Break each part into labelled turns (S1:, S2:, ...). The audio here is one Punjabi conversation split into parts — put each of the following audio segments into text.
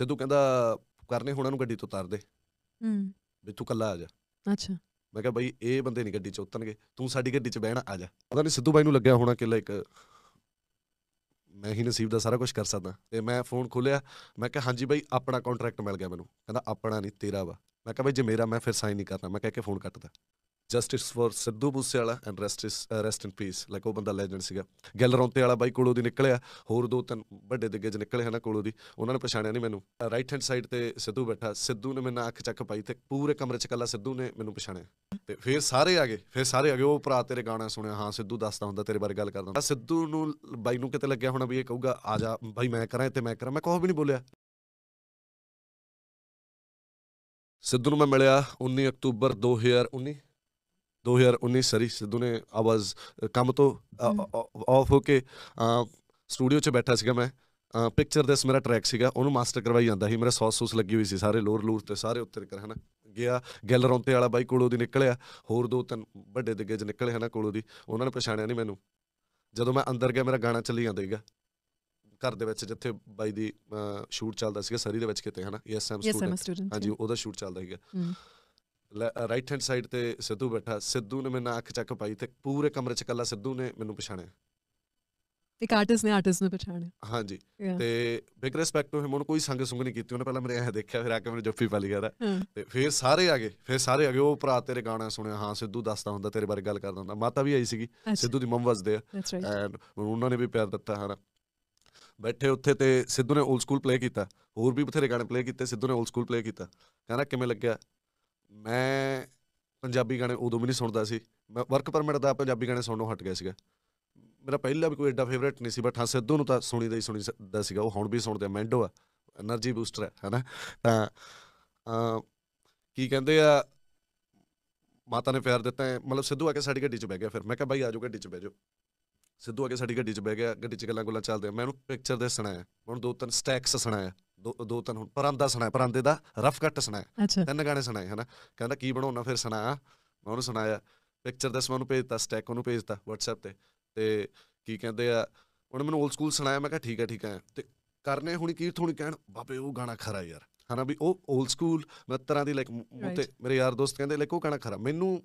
S1: ਸਿੱਧੂ ਕਹਿੰਦਾ ਕਰਨੇ ਹੁਣਾਂ ਨੂੰ ਗੱਡੀ ਤੋਂ ਉਤਾਰ ਦੇ ਹੂੰ ਵੀ ਤੂੰ ਕੱਲਾ ਆ ਜਾ ਅੱਛਾ ਮੈਂ ਕਿਹਾ ਬਈ ਇਹ ਬੰਦੇ ਨਹੀਂ ਗੱਡੀ 'ਚ ਉਤਰਨਗੇ ਤੂੰ ਸਾਡੀ ਗੱਡੀ 'ਚ ਬਹਿਣਾ ਆ ਜਾ ਪਤਾ ਨਹੀਂ ਸਿੱਧੂ ਬਾਈ ਨੂੰ ਲੱਗਿਆ ਹੋਣਾ ਕਿ ਲਾਈਕ ਮੈਂ ਹੀ ਨਸੀਬ ਦਾ ਸਾਰਾ ਕੁਝ ਕਰ ਸਕਦਾ ਤੇ ਮੈਂ ਫੋਨ ਖੋਲਿਆ ਮੈਂ ਕਿਹਾ ਹਾਂਜੀ ਬਾਈ ਆਪਣਾ ਕੰਟਰੈਕਟ ਮਿਲ ਗਿਆ ਮੈਨੂੰ ਕਹਿੰਦਾ ਆਪਣਾ ਨਹੀਂ ਤੇਰਾ ਵਾ ਮੈਂ ਕਿਹਾ ਬਈ ਜੇ ਮੇਰਾ ਮੈਂ ਫਿਰ ਸਾਈਨ ਨਹੀਂ ਕਰਨਾ ਮੈਂ ਕਹਿ ਕੇ ਫੋਨ ਕੱਟਦਾ justice for Sidhu Moosewala and rest ਇਸ ਰੈਸਟ ਇਨ ਪੀਸ ਲਾਈਕ ਉਹ ਬੰਦਾ ਲੈਜੈਂਡ ਸੀਗਾ ਗੈਲਰੌਂਤੇ ਵਾਲਾ ਬਾਈ ਕੋਲੋਂ ਦੀ ਨਿਕਲਿਆ ਹੋਰ ਦੋ ਤਿੰਨ ਵੱਡੇ ਦਿੱਗਜ ਨਿਕਲੇ ਹਨ ਕੋਲੋਂ ਦੀ ਉਹਨਾਂ ਨੇ ਪਛਾਣਿਆ ਨਹੀਂ ਮੈਨੂੰ ਰਾਈਟ ਹੈਂਡ ਸਾਈਡ ਤੇ ਸਿੱਧੂ ਬੈਠਾ ਸਿੱਧੂ ਨੇ ਨਾਲ ਅੱਖ ਚੱਕ ਪਾਈ ਤੇ ਪੂਰੇ ਕਮਰੇ 'ਚ ਕੱਲਾ ਸਿੱਧੂ ਨੇ ਮੈਨੂੰ ਪਛਾਣਿਆ ਤੇ ਫਿਰ ਸਾਰੇ ਆ ਗਏ ਫਿਰ ਸਾਰੇ ਆ ਗਏ ਉਹ ਭਰਾ ਤੇਰੇ ਗਾਣਾ ਸੁਣਿਆ ਹਾਂ ਸਿੱਧੂ ਦੱਸਦਾ ਹੁੰਦਾ ਤੇਰੇ ਬਾਰੇ ਗੱਲ ਕਰਦਾ ਸਿੱਧੂ ਨੂੰ ਬਾਈ ਨੂੰ ਕਿਤੇ ਲੱਗਿਆ ਹੋਣਾ ਵੀ ਇਹ ਕਹੂਗਾ ਆ ਜਾ ਬਾਈ ਮੈਂ ਕਰਾਂ ਤੇ ਮੈਂ ਕਰਾਂ ਮੈਂ ਕੁਝ ਵੀ ਨਹੀਂ ਬੋਲਿਆ ਸਿੱਧੂ ਨੂੰ ਮੈਂ ਮਿਲਿਆ 19 ਅਕਤੂਬਰ 2019 2019 ਸਰੀ ਸਿੱਧੂ ਨੇ ਆਵਾਜ਼ ਕੰਮ ਤੋਂ ਆਫ ਹੋ ਕੇ ਸਟੂਡੀਓ 'ਚ ਬੈਠਾ ਸੀਗਾ ਮੈਂ ਪਿਕਚਰ ਦਿਸ ਮੇਰਾ ਟਰੈਕ ਸੀਗਾ ਉਹਨੂੰ ਮਾਸਟਰ ਕਰਵਾਈ ਜਾਂਦਾ ਸੀ ਮੇਰਾ ਸੌਸ ਸੌਸ ਲੱਗੀ ਹੋਈ ਸੀ ਸਾਰੇ ਲੋਰ ਲੂਰ ਤੇ ਸਾਰੇ ਉੱਤੇ ਕਰ ਹਨਾ ਗਿਆ ਗੈਲਰੌਂਤੇ ਵਾਲਾ ਬਾਈ ਕੋਲੋਂ ਦੀ ਨਿਕਲਿਆ ਹੋਰ ਦੋ ਤਿੰਨ ਵੱਡੇ ਦਿੱਗਜ ਨਿਕਲੇ ਹਨਾ ਕੋਲੋਂ ਦੀ ਉਹਨਾਂ ਨੇ ਪਛਾਣਿਆ ਨਹੀਂ ਮੈਨੂੰ ਜਦੋਂ ਮੈਂ ਅੰਦਰ ਗਿਆ ਮੇਰਾ ਗਾਣਾ ਚੱਲੀ ਜਾਂਦਾ ਸੀਗਾ ਘਰ ਦੇ ਵਿੱਚ ਜਿੱਥੇ ਬਾਈ ਦੀ ਸ਼ੂਟ ਚੱਲਦਾ ਸੀਗਾ ਸਰੀ ਦੇ ਵਿੱਚ ਕਿਤੇ ਹਨਾ ਐਸਐਮ ਸਟੂਡੈਂਟ e ਹਾਂਜੀ ਉਹਦਾ ਸ਼ੂਟ ਚੱਲਦਾ ਸੀਗਾ ਰਾਈਟ ਹੈਂਡ ਸਾਈਡ ਤੇ ਸਿੱਧੂ ਬੈਠਾ ਸਿੱਧੂ ਨੇ ਮੈਨਾਂ ਅੱਖ ਚੱਕ ਪਾਈ ਤੇ ਪੂਰੇ ਕਮਰੇ 'ਚ ਕੱਲਾ ਸਿੱਧੂ ਨੇ ਮੈਨੂੰ ਪਛਾਣਿਆ ਇੱਕ ਆਰਟਿਸਟ ਨੇ ਆਰਟਿਸਟ ਨੂੰ ਪਛਾਣਿਆ ਹਾਂਜੀ ਤੇ ਬਿਗ ਰਿਸਪੈਕਟ ਟੂ ਹਿਮ ਉਹਨੂੰ ਕੋਈ ਸੰਗ ਸੁੰਗ ਨਹੀਂ ਕੀਤੀ ਉਹਨੇ ਪਹਿਲਾਂ ਮੇਰੇ ਇਹ ਦੇਖਿਆ ਫਿਰ ਆ ਕੇ ਮੈਨੂੰ ਜੁੱਫੀ ਪਾ ਲਿਆ ਤੇ ਫਿਰ ਸਾਰੇ ਆ ਗਏ ਫਿਰ ਸਾਰੇ ਆ ਗਏ ਉਹ ਭਰਾ ਤੇਰੇ ਗਾਣਾ ਸੁਣਿਆ ਹਾਂ ਸਿੱਧੂ ਦੱਸਦਾ ਹੁੰਦਾ ਤੇਰੇ ਬਾਰੇ ਗੱਲ ਕਰਦਾ ਹੁੰਦਾ ਮਾਤਾ ਵੀ ਆਈ ਸੀਗੀ ਸਿੱਧੂ ਦੀ ਮੰਮ ਵਸਦੇ ਆ ਐਂਡ ਉਹਨਾਂ ਨੇ ਵੀ ਪਿਆਰ ਦਿੱਤਾ ਹਨ ਬੈਠੇ ਉੱਥੇ ਤੇ ਸਿੱਧੂ ਨੇ 올ਡ ਸਕੂਲ ਪਲੇ ਕੀਤਾ ਹੋਰ ਵੀ ਬਥੇਰੇ ਗਾਣੇ ਪਲੇ ਕੀਤੇ ਸਿੱਧੂ ਨੇ 올ਡ ਸਕੂਲ ਪਲੇ ਕੀਤਾ ਕਹਿੰਦਾ ਕਿਵੇਂ ਲੱਗਿਆ ਮੈਂ ਪੰਜਾਬੀ ਗਾਣੇ ਉਦੋਂ ਵੀ ਨਹੀਂ ਸੁਣਦਾ ਸੀ ਮੈਂ ਵਰਕ ਪਰਮਿਟ ਦਾ ਪੰਜਾਬੀ ਗਾਣੇ ਸੁਣਨੋਂ ਹਟ ਗਿਆ ਸੀਗਾ ਮੇਰਾ ਪਹਿਲਾ ਵੀ ਕੋਈ ਐਡਾ ਫੇਵਰਿਟ ਨਹੀਂ ਸੀ ਬਟ ਹਾਂ ਸਿੱਧੂ ਨੂੰ ਤਾਂ ਸੁਣੀਦਾ ਹੀ ਸੁਣੀਦਾ ਸੀਗਾ ਉਹ ਹੁਣ ਵੀ ਸੁਣਦੇ ਆ ਮੈਂਡੋ ਆ એનર્ਜੀ ਬੂਸਟਰ ਹੈ ਹਨਾ ਤਾਂ ਕੀ ਕਹਿੰਦੇ ਆ ਮਾਤਾ ਨੇ ਪਿਆਰ ਦਿੱਤਾ ਮਤਲਬ ਸਿੱਧੂ ਆ ਕੇ ਸਾਡੀ ਗੱਡੀ 'ਚ ਬਹਿ ਗਿਆ ਫਿਰ ਮੈਂ ਕਿਹਾ ਭਾਈ ਆਜੋ ਗੱਡੀ 'ਚ ਬਹਿ ਜਾਓ ਸਿੱਧੂ ਆ ਕੇ ਸਾਡੀ ਗੱਡੀ 'ਚ ਬਹਿ ਗਿਆ ਗੱਡੀ 'ਚ ਗੱਲਾਂ ਗੁੱਲਾਂ ਚੱਲਦੇ ਮੈਂ ਉਹਨੂੰ ਪਿਕਚਰ ਦੇ ਸੁਣਾਇਆ ਮੈਂ ਉਹਨੂੰ ਦੋ ਤਿੰਨ ਸਟੈਕਸ ਸੁਣਾਇਆ ਦੋ ਦੋ ਤਿੰਨ ਹੁਣ ਪਰਾਂਦਾ ਸੁਣਾਇਆ ਪਰਾਂਦੇ ਦਾ ਰਫ ਕੱਟ ਸੁਣਾਇਆ ਤਿੰਨ ਗਾਣੇ ਸੁਣਾਏ ਹਨਾ ਕਹਿੰਦਾ ਕੀ ਬਣਾਉਣਾ ਫਿਰ ਸੁਣਾਇਆ ਮੈਂ ਉਹਨੂੰ ਸੁਣਾਇਆ ਪਿਕਚਰ ਦਸ ਮੈਨੂੰ ਭੇਜਤਾ ਸਟੈਕ ਉਹਨੂੰ ਭੇਜਤਾ WhatsApp ਤੇ ਤੇ ਕੀ ਕਹਿੰਦੇ ਆ ਉਹਨੇ ਮੈਨੂੰ 올ਡ ਸਕੂਲ ਸੁਣਾਇਆ ਮੈਂ ਕਿਹਾ ਠੀਕ ਹੈ ਠੀਕ ਹੈ ਤੇ ਕਰਨੇ ਹੁਣ ਕੀ ਥੋੜੀ ਕਹਿਣ ਬਾਬੇ ਉਹ ਗਾਣਾ ਖਰਾ ਯਾਰ ਹਨਾ ਵੀ ਉਹ 올ਡ ਸਕੂਲ ਮਤਰਾ ਦੀ ਲਾਈਕ ਮੇਰੇ ਯਾਰ ਦੋਸਤ ਕਹਿੰਦੇ ਲੈ ਕੋ ਗਾਣਾ ਖਰਾ ਮੈਨੂੰ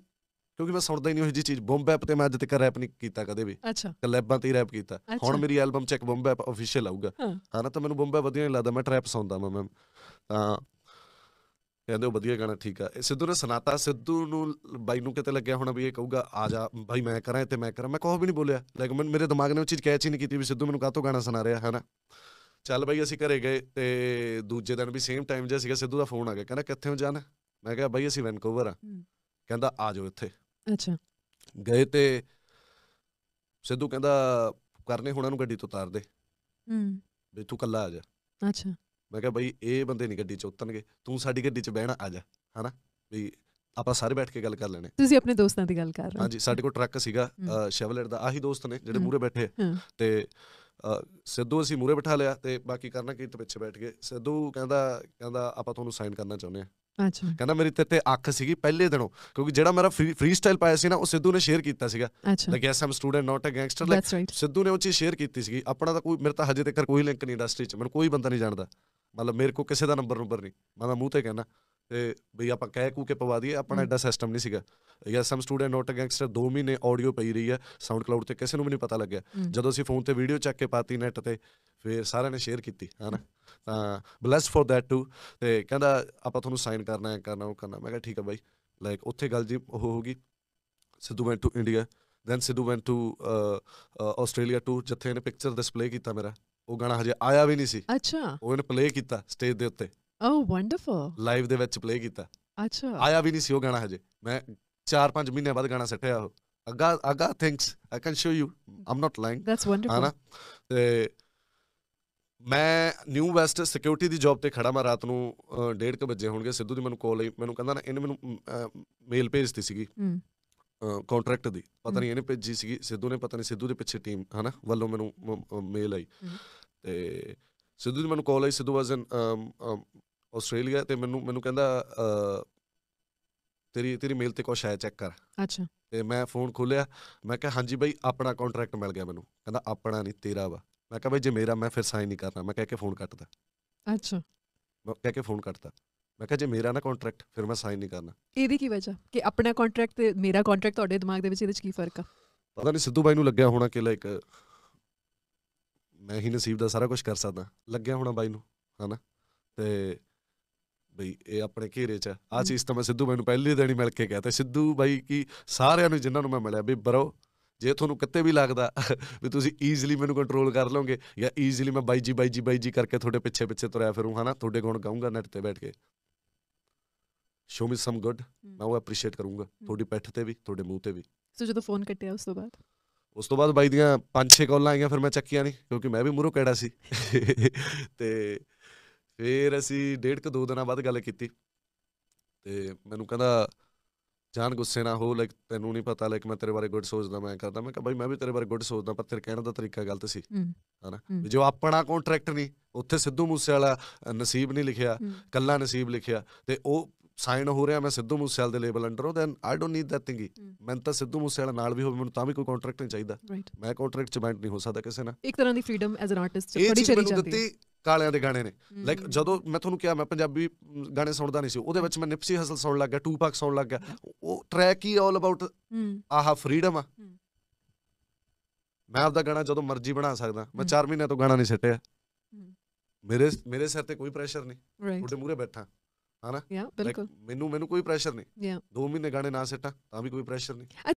S1: ਕਿਉਂਕਿ ਮੈਂ ਸੁਣਦਾ ਹੀ ਨਹੀਂ ਉਹ ਜੀ ਚੀਜ਼ ਬੰਬੈਪ ਤੇ ਮੈਂ ਅੱਜ ਤੱਕ ਰੈਪ ਨਹੀਂ ਕੀਤਾ ਕਦੇ ਵੀ ਅੱਛਾ ਕਲੈਬਾਂ ਤੇ ਹੀ ਰੈਪ ਕੀਤਾ ਹੁਣ ਮੇਰੀ ਐਲਬਮ ਚੈੱਕ ਇੱਕ ਬੰਬੈਪ ਅਫੀਸ਼ੀਅਲ ਆਊਗਾ ਹਾਂ ਤਾਂ ਮੈਨੂੰ ਬੰਬੈ ਵਧੀਆ ਨਹੀਂ ਲੱਗਦਾ ਮੈਂ ਟਰੈਪ ਸੌਂਦਾ ਮੈਂ ਤਾਂ ਕਹਿੰਦੇ ਉਹ ਵਧੀਆ ਗਾਣਾ ਠੀਕ ਆ ਸਿੱਧੂ ਨੇ ਸਨਾਤਾ ਸਿੱਧੂ ਨੂੰ ਬਾਈ ਨੂੰ ਕਿਤੇ ਲੱਗਿਆ ਹੋਣਾ ਵੀ ਇਹ ਕਹੂਗਾ ਆ ਜਾ ਭਾਈ ਮੈਂ ਕਰਾਂ ਤੇ ਮੈਂ ਕਰਾਂ ਮੈਂ ਕੋਹ ਵੀ ਨਹੀਂ ਬੋਲਿਆ ਲੇਕਿਨ ਮੇਰੇ ਦਿਮਾਗ ਨੇ ਉਹ ਚੀਜ਼ ਕੈਚ ਹੀ ਨਹੀਂ ਕੀਤੀ ਵੀ ਸਿੱਧੂ ਮੈਨੂੰ ਕਾਹਤੋਂ ਗਾਣਾ ਸੁਣਾ ਰਿਹਾ ਹੈ ਨਾ ਚੱਲ ਬਾਈ ਅਸੀਂ ਘਰੇ ਗਏ ਤੇ ਦੂਜੇ ਦਿਨ ਵੀ ਸੇਮ ਟਾਈਮ ਜੇ ਸੀਗਾ ਸਿੱਧੂ ਦਾ ਫੋਨ ਆ ਗਿਆ ਕਹਿੰਦਾ ਕਿੱਥੇ ਹੋ ਜਾਣਾ ਮੈਂ ਕਿਹਾ ਬਾਈ ਅਸੀਂ ਵੈਨਕੂਵਰ ਆ ਕਹਿੰਦਾ ਆ ਜਾਓ ਇੱਥੇ ਅੱਛਾ ਗਏ ਤੇ ਸਿੱਧੂ ਕਹਿੰਦਾ ਕਰਨੇ ਹੁਣਾਂ ਨੂੰ ਗੱਡੀ ਤੋਂ ਉਤਾਰ ਦੇ ਹੂੰ ਵੀ ਤੂੰ ਕੱਲਾ ਆ ਜਾ ਅੱਛਾ ਮੈਂ ਕਿਹਾ ਭਾਈ ਇਹ ਬੰਦੇ ਨਹੀਂ ਗੱਡੀ 'ਚ ਉਤਰਨਗੇ ਤੂੰ ਸਾਡੀ ਗੱਡੀ 'ਚ ਬਹਿਣਾ ਆ ਜਾ ਹਨਾ ਵੀ ਆਪਾਂ ਸਾਰੇ ਬੈਠ ਕੇ ਗੱਲ ਕਰ ਲੈਣੇ ਤੁਸੀਂ ਆਪਣੇ ਦੋਸਤਾਂ ਦੀ ਗੱਲ ਕਰ ਰਹੇ ਹੋ ਹਾਂਜੀ ਸਾਡੇ ਕੋਲ ਟਰੱਕ ਸੀਗਾ ਸ਼ੈਵਲਰ ਦਾ ਆਹੀ ਦੋਸਤ ਨੇ ਜਿਹੜੇ ਮੂਰੇ ਬੈਠੇ ਤੇ ਸਿੱਧੂ ਅਸੀਂ ਮੂਰੇ ਬਿਠਾ ਲਿਆ ਤੇ ਬਾਕੀ ਕਰਨਾ ਕੀ ਤੇ ਪਿੱਛੇ ਬੈਠ ਗਏ ਸਿੱਧੂ ਕਹਿੰਦਾ ਕਹਿੰਦਾ ਆਪਾਂ ਤੁਹਾਨੂੰ ਸਾਈਨ ਕਰਨਾ ਚਾਹੁੰਦੇ ਆ ਅੱਛਾ ਕਹਿੰਦਾ ਮੇਰੀ ਤੇ ਤੇ ਅੱਖ ਸੀਗੀ ਪਹਿਲੇ ਦਿਨੋਂ ਕਿਉਂਕਿ ਜਿਹੜਾ ਮੇਰਾ ਫ੍ਰੀ ਸਟਾਈਲ ਪਾਇਆ ਸੀ ਨਾ ਉਹ ਸਿੱਧੂ ਨੇ ਸ਼ੇਅਰ ਕੀਤਾ ਸੀਗਾ like as am student not a gangster like Sidhu ਨੇ ਉਹ ਚੀਜ਼ ਸ਼ੇਅਰ ਕੀਤੀ ਸੀਗੀ ਆਪਣਾ ਤਾਂ ਕੋਈ ਮੇਰੇ ਤਾਂ ਹਜੇ ਤੱਕ ਕੋਈ ਲਿੰਕ ਨਹੀਂ ਇੰਡਸਟਰੀ 'ਚ ਮੈਨੂੰ ਕੋਈ ਬੰਦਾ ਨਹੀਂ ਜਾਣਦਾ ਮਤਲਬ ਮੇਰੇ ਕੋ ਕਿਸੇ ਦਾ ਨੰਬਰ ਨੰਬਰ ਨਹੀਂ ਮੈਂ ਤਾਂ ਮੂੰਹ ਤੇ ਕਹਿੰਦਾ ਤੇ ਬਈ ਆਪਾਂ ਕਹਿ ਕੂ ਕੇ ਪਵਾ ਦਈਏ ਆਪਣਾ ਐਡਾ ਸਿਸਟਮ ਨਹੀਂ ਸੀਗਾ ਯਾ ਸਮ ਸਟੂਡੈਂਟ ਨੋਟ ਗੈਂਗਸਟਰ 2 ਮਹੀਨੇ ਆਡੀਓ ਪਈ ਰਹੀ ਹੈ ਸਾਊਂਡ ਕਲਾਉਡ ਤੇ ਕਿਸੇ ਨੂੰ ਵੀ ਨਹੀਂ ਪਤਾ ਲੱਗਿਆ ਜਦੋਂ ਅਸੀਂ ਫੋਨ ਤੇ ਵੀਡੀਓ ਚੱਕ ਕੇ ਪਾਤੀ ਨੈਟ ਤੇ ਫਿਰ ਸਾਰਿਆਂ ਨੇ ਸ਼ੇਅਰ ਕੀਤੀ ਹਨਾ ਤਾਂ ਬਲੈਸ ਫॉर दैट ਟੂ ਤੇ ਕਹਿੰਦਾ ਆਪਾਂ ਤੁਹਾਨੂੰ ਸਾਈਨ ਕਰਨਾ ਹੈ ਕਰਨਾ ਉਹ ਕਰਨਾ ਮੈਂ ਕਿਹਾ ਠੀਕ ਹੈ ਬਾਈ ਲਾਈਕ ਉੱਥੇ ਗੱਲ ਜੀ ਉਹ ਹੋ ਗਈ Sidhu went to India then Sidhu went to Australia to ਜਿੱਥੇ ਇਹਨੇ ਪਿਕਚਰ ਡਿਸਪਲੇ ਕੀਤਾ ਮੇਰਾ ਉਹ ਗਾਣਾ ਹਜੇ ਆਇਆ ਵੀ ਨਹੀਂ ਸੀ ਅੱਛਾ ਉਹ ਇਹਨੇ ਪਲੇ ਕੀਤਾ ਸਟੇਜ ਦੇ ਉੱਤੇ ਓ ਵੰਡਰਫੁਲ ਲਾਈਵ ਦੇ ਵਿੱਚ ਪਲੇ ਕੀਤਾ ਅੱਛਾ ਆਇਆ ਵੀ ਨਹੀਂ ਸੀ ਉਹ ਗਾਣਾ ਹਜੇ ਮੈਂ 4-5 ਮਹੀਨੇ ਬਾਅਦ ਗਾਣਾ ਸਿੱਖਿਆ ਉਹ ਅਗਾ ਅਗਾ thinks I can show you I'm not lying that's wonderful ਹਾਂ ਤੇ ਮੈਂ ਨਿਊ ਵੈਸਟ ਸਿਕਿਉਰਿਟੀ ਦੀ ਜੌਬ ਤੇ ਖੜਾ ਮੈਂ ਰਾਤ ਨੂੰ 1:30 ਵਜੇ ਹੋਣਗੇ ਸਿੱਧੂ ਦੀ ਮੈਨੂੰ ਕਾਲ ਆਈ ਮੈਨੂੰ ਕਹਿੰਦਾ ਨਾ ਇਹਨੇ ਮੈਨੂੰ ਮੇਲ ਭੇਜਤੀ ਸੀਗੀ ਕੰਟਰੈਕਟ ਦੀ ਪਤਾ ਨਹੀਂ ਇਹਨੇ ਭੇਜੀ ਸੀਗੀ ਸਿੱਧੂ ਨੇ ਪਤਾ ਨਹੀਂ ਸਿੱਧੂ ਦੇ ਪਿੱਛੇ ਟੀਮ ਹਨਾ ਵੱਲੋਂ ਮੈਨੂੰ ਮੇਲ ਆਈ ਤੇ ਸਿੱਧੂ ਦੀ ਮੈਨੂੰ ਕਾਲ ਆਈ ਸਿੱਧੂ ਵਾਸ ਆਸਟ੍ਰੇਲੀਆ ਤੇ ਮੈਨੂੰ ਮੈਨੂੰ ਕਹਿੰਦਾ ਤੇਰੀ ਤੇਰੀ ਮੇਲ ਤੇ ਕੁਛ ਹੈ ਚੈੱਕ ਕਰ ਅੱਛਾ ਤੇ ਮੈਂ ਫੋਨ ਖੋਲਿਆ ਮੈਂ ਕਿਹਾ ਹਾਂਜੀ ਬਾਈ ਆਪਣਾ ਕੰਟਰੈਕਟ ਮਿਲ ਗਿਆ ਮੈਨੂੰ ਕਹਿੰਦਾ ਆਪਣਾ ਨਹੀਂ ਤੇਰਾ ਵਾ ਮੈਂ ਕਿਹਾ ਬਾਈ ਜੇ ਮੇਰਾ ਮੈਂ ਫਿਰ ਸਾਈਨ ਨਹੀਂ ਕਰਨਾ ਮੈਂ ਕਹਿ ਕੇ ਫੋਨ ਕੱਟਦਾ ਅੱਛਾ ਮੈਂ ਕਹਿ ਕੇ ਫੋਨ ਕੱਟਦਾ ਮੈਂ ਕਿਹਾ ਜੇ ਮੇਰਾ ਨਾ ਕੰਟਰੈਕਟ ਫਿਰ ਮੈਂ ਸਾਈਨ ਨਹੀਂ ਕਰਨਾ ਇਹਦੀ ਕੀ ਵਜ੍ਹਾ ਕਿ ਆਪਣਾ ਕੰਟਰੈਕਟ ਤੇ ਮੇਰਾ ਕੰਟਰੈਕਟ ਤੁਹਾਡੇ ਦਿਮਾਗ ਦੇ ਵਿੱਚ ਇਹਦੇ ਵਿੱਚ ਕੀ ਫਰਕ ਆ ਪਤਾ ਨਹੀਂ ਸਿੱਧੂ ਬਾਈ ਨੂੰ ਲੱਗਿਆ ਹੋਣਾ ਕਿ ਲਾਈਕ ਮੈਂ ਹੀ ਨਸੀਬ ਦਾ ਸਾਰਾ ਕੁਝ ਕਰ ਸਕਦਾ ਲੱਗਿਆ ਹੋਣਾ ਬਾਈ ਨੂੰ ਹਨਾ ਤੇ ਬਈ ਇਹ ਆਪਣੇ ਘੇਰੇ 'ਚ ਆ ਚੀਜ਼ ਤਾਂ ਮੈਂ ਸਿੱਧੂ ਮੈਨੂੰ ਪਹਿਲੀ ਦਿਨ ਹੀ ਮਿਲ ਕੇ ਕਹਤਾ ਸਿੱਧੂ ਬਾਈ ਕੀ ਸਾਰਿਆਂ ਨੂੰ ਜਿਨ੍ਹਾਂ ਨੂੰ ਮੈਂ ਮਿਲਿਆ ਬਈ ਬਰੋ ਜੇ ਤੁਹਾਨੂੰ ਕਿਤੇ ਵੀ ਲੱਗਦਾ ਵੀ ਤੁਸੀਂ ਈਜ਼ੀਲੀ ਮੈਨੂੰ ਕੰਟਰੋਲ ਕਰ ਲਓਗੇ ਜਾਂ ਈਜ਼ੀਲੀ ਮੈਂ ਬਾਈ ਜੀ ਬਾਈ ਜੀ ਬਾਈ ਜੀ ਕਰਕੇ ਤੁਹਾਡੇ ਪਿੱਛੇ ਪਿੱਛੇ ਤੁਰਿਆ ਫਿਰੂ ਹਨਾ ਤੁਹਾਡੇ ਗੁਣ ਗਾਉਂਗਾ ਨੈਟ ਤੇ ਬੈਠ ਕੇ ਸ਼ੋ ਮੀ ਸਮ ਗੁੱਡ ਮੈਂ ਉਹ ਅਪਰੀਸ਼ੀਏਟ ਕਰੂੰਗਾ ਤੁਹਾਡੀ ਪਿੱਠ ਤੇ ਵੀ ਤੁਹਾਡੇ ਮੂੰਹ ਤੇ ਵੀ ਸੋ ਜਦੋਂ ਫੋਨ ਕੱਟਿਆ ਉਸ ਤੋਂ ਬਾਅਦ ਉਸ ਤੋਂ ਬਾਅਦ ਬਾਈ ਦੀਆਂ 5-6 ਕਾਲਾਂ ਆਈਆਂ ਫਿਰ ਮੈਂ ਚੱਕੀਆਂ ਨਹੀਂ ਕਿਉਂਕਿ ਮੈਂ ਵੀ ਮੂਰੋ ਕਿਹੜਾ ਸੀ ਤੇ ਫਿਰ ਅਸੀਂ ਡੇਢ ਕ ਦੋ ਦਿਨਾਂ ਬਾਅਦ ਗੱਲ ਕੀਤੀ ਤੇ ਮੈਨੂੰ ਕਹਿੰਦਾ ਜਾਨ ਗੁੱਸੇ ਨਾ ਹੋ ਲਾਈਕ ਤੈਨੂੰ ਨਹੀਂ ਪਤਾ ਕਿ ਮੈਂ ਤੇਰੇ ਬਾਰੇ ਗੁੱਡ ਸੋਚਦਾ ਮੈਂ ਕਰਦਾ ਮੈਂ ਕਿਹਾ ਭਾਈ ਮੈਂ ਵੀ ਤੇਰੇ ਬਾਰੇ ਗੁੱਡ ਸੋਚਦਾ ਪਰ ਤੇਰੇ ਕਹਿਣ ਦਾ ਤਰੀਕਾ ਗਲਤ ਸੀ ਹਨਾ ਜੋ ਆਪਣਾ ਕੰਟਰੈਕਟ ਨਹੀਂ ਉੱਥੇ ਸਿੱਧੂ ਮੂਸੇ ਵਾਲਾ ਨਸੀਬ ਨਹੀਂ ਲਿਖਿਆ ਕੱਲਾ ਨਸੀਬ ਲਿਖਿਆ ਤੇ ਉਹ ਸਾਈਨ ਹੋ ਰਿਹਾ ਮੈਂ ਸਿੱਧੂ ਮੂਸੇਵਾਲ ਦੇ ਲੇਬਲ ਅੰਡਰ ਹਾਂ then I don't need that thingy ਮੈਂ ਤਾਂ ਸਿੱਧੂ ਮੂਸੇਵਾਲ ਨਾਲ ਵੀ ਹੋਵੇ ਮੈਨੂੰ ਤਾਂ ਵੀ ਕੋਈ ਕੰਟਰੈਕਟ ਨਹੀਂ ਚਾਹੀਦਾ ਮੈਂ ਕੰਟਰੈਕਟ ਚ ਬੈਂਡ ਨਹੀਂ ਹੋ ਸਕਦਾ ਕਿਸੇ ਨਾਲ ਇੱਕ ਤਰ੍ਹਾਂ ਦੀ ਫਰੀडम ਐਜ਼ ਐਨ ਆਰਟਿਸਟ ਬੜੀ ਚਲੀ ਜਾਂਦੀ ਹੈ ਕਾਲਿਆਂ ਦੇ ਗਾਣੇ ਨੇ ਲਾਈਕ ਜਦੋਂ ਮੈਂ ਤੁਹਾਨੂੰ ਕਿਹਾ ਮੈਂ ਪੰਜਾਬੀ ਗਾਣੇ ਸੁਣਦਾ ਨਹੀਂ ਸੀ ਉਹਦੇ ਵਿੱਚ ਮੈਂ ਨਿਪਸੀ ਹਸਲ ਸੁਣਨ ਲੱਗਾ ਟੂਪਾਕ ਸੁਣਨ ਲੱਗਾ ਉਹ ਟਰੈਕ ਹੀ ਆਲ ਅਬਾਊਟ ਆਹਾ ਫਰੀडम ਆ ਮੈਂ ਆਪਦਾ ਗਾਣਾ ਜਦੋਂ ਮਰਜ਼ੀ ਬਣਾ ਸਕਦਾ ਮੈਂ 4 ਮਹੀਨੇ ਤੋਂ ਗਾਣਾ ਨਹੀਂ ਸਿੱਟਿਆ ਮੇਰੇ ਮੇਰੇ ਸਿਰ ਤੇ ਕੋਈ ਪ੍ਰੈਸ਼ਰ ਨਹੀਂ ਤੁਹਾਡੇ ਮੂਰੇ ਬੈਠਾ ਹਾਂ ਯਾ ਬਿਲਕੁਲ ਮੈਨੂੰ ਮੈਨੂੰ ਕੋਈ ਪ੍ਰੈਸ਼ਰ ਨਹੀਂ 2 ਮਹੀਨੇ ਗਾਣੇ ਨਾ ਸਿੱਟਾ ਤਾਂ ਵੀ ਕੋਈ ਪ੍ਰੈਸ਼ਰ ਨਹੀਂ